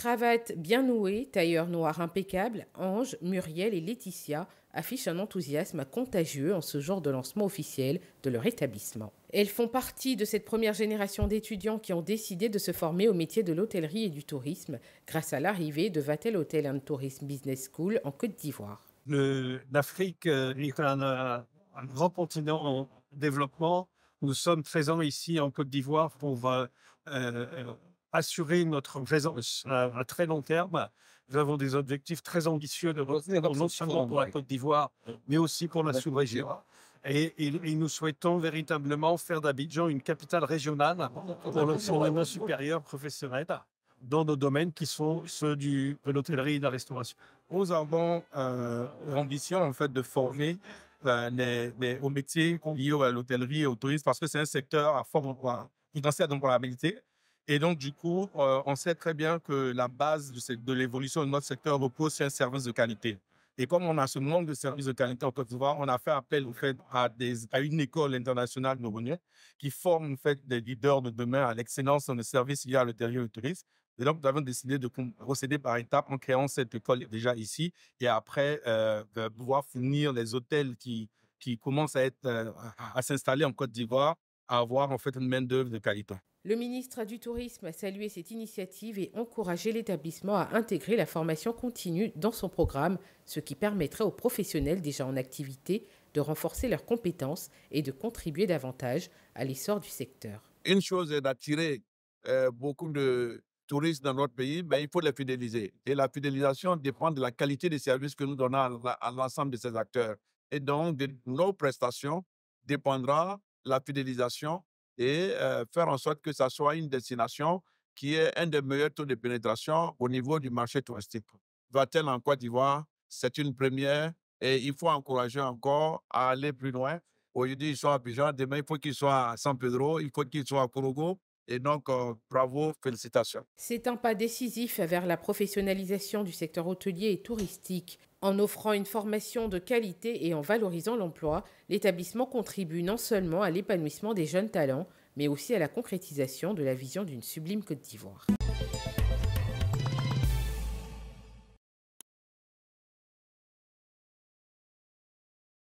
Cravate bien nouée, tailleur noir impeccable, Ange, Muriel et Laetitia affichent un enthousiasme contagieux en ce genre de lancement officiel de leur établissement. Elles font partie de cette première génération d'étudiants qui ont décidé de se former au métier de l'hôtellerie et du tourisme grâce à l'arrivée de Vatel Hotel and Tourism Business School en Côte d'Ivoire. L'Afrique est euh, un, un, grand continent en développement. Nous sommes présents ici en Côte d'Ivoire pour euh, euh, assurer notre présence à, très long terme. Nous avons des objectifs très ambitieux de revenir non seulement pour la Côte d'Ivoire, mais aussi pour la sous-région. Et, nous souhaitons véritablement faire d'Abidjan une capitale régionale pour l'enseignement supérieur professionnel dans nos domaines qui sont ceux du, de l'hôtellerie et de la restauration. Nous avons euh, l'ambition en fait de former euh, les, aux métiers liés à l'hôtellerie et au tourisme parce que c'est un secteur à fort la mobilité. Et donc, du coup, euh, on sait très bien que la base de, l'évolution de notre secteur repose sur un service de qualité. Et comme on a ce manque de services de qualité en Côte d'Ivoire, on a fait appel au fait à, des, à une école internationale de qui forme en fait des leaders de demain à l'excellence dans le service via à l'intérieur et tourisme. Et donc, nous avons décidé de procéder par étapes en créant cette école déjà ici et après euh, pouvoir fournir les hôtels qui, qui commencent à, être, euh, à s'installer en Côte d'Ivoire à avoir en fait une main-d'œuvre de qualité. Le ministre du Tourisme a salué cette initiative et encouragé l'établissement à intégrer la formation continue dans son programme, ce qui permettrait aux professionnels déjà en activité de renforcer leurs compétences et de contribuer davantage à l'essor du secteur. Une chose est d'attirer euh, beaucoup de touristes dans notre pays, mais il faut les fidéliser. Et la fidélisation dépend de la qualité des services que nous donnons à l'ensemble de ces acteurs. Et donc, de nos prestations dépendra la fidélisation et faire en sorte que ça soit une destination qui ait un des meilleurs taux de pénétration au niveau du marché touristique. Va-t-elle en Côte d'Ivoire C'est une première et il faut encourager encore à aller plus loin. Aujourd'hui, ils sont à Bijan, demain, il faut qu'ils soient à San Pedro, il faut qu'ils soient à Kourougou. Et donc, bravo, félicitations. C'est un pas décisif vers la professionnalisation du secteur hôtelier et touristique. En offrant une formation de qualité et en valorisant l'emploi, l'établissement contribue non seulement à l'épanouissement des jeunes talents, mais aussi à la concrétisation de la vision d'une sublime Côte d'Ivoire.